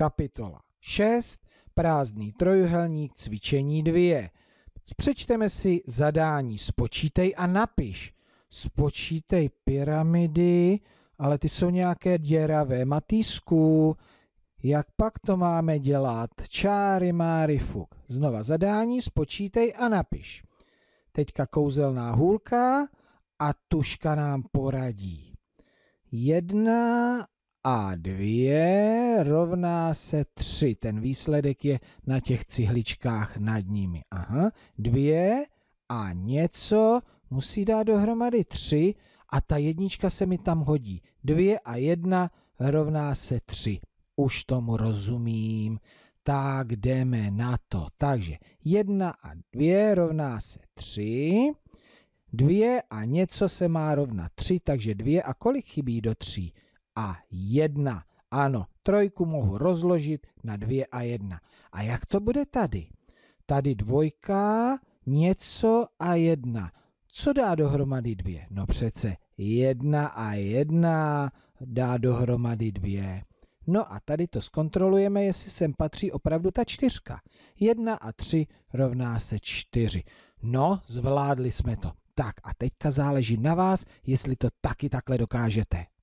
Kapitola 6. Prázdný trojuhelník cvičení 2. Přečteme si zadání spočítej a napiš. Spočítej pyramidy, ale ty jsou nějaké děravé matýsku. Jak pak to máme dělat? Čáry máry fuk. Znova zadání spočítej a napiš. Teďka kouzelná hůlka a tuška nám poradí. Jedna a2 rovná se 3. Ten výsledek je na těch cihličkách nad nimi. Aha, 2 a něco musí dát dohromady 3 a ta jednička se mi tam hodí. 2 a 1 rovná se 3. Už tomu rozumím. Tak jdeme na to. Takže 1 a 2 rovná se 3. 2 a něco se má rovnat 3, takže 2 a kolik chybí do 3? a 1. Ano, trojku mohu rozložit na 2 a 1. A jak to bude tady? Tady dvojka, něco a 1. Co dá dohromady 2? No přece 1 a 1 dá dohromady 2. No a tady to zkontrolujeme, jestli sem patří opravdu ta čtyřka. Jedna a tři rovná se čtyři. No, zvládli jsme to. Tak a teďka záleží na vás, jestli to taky takhle dokážete.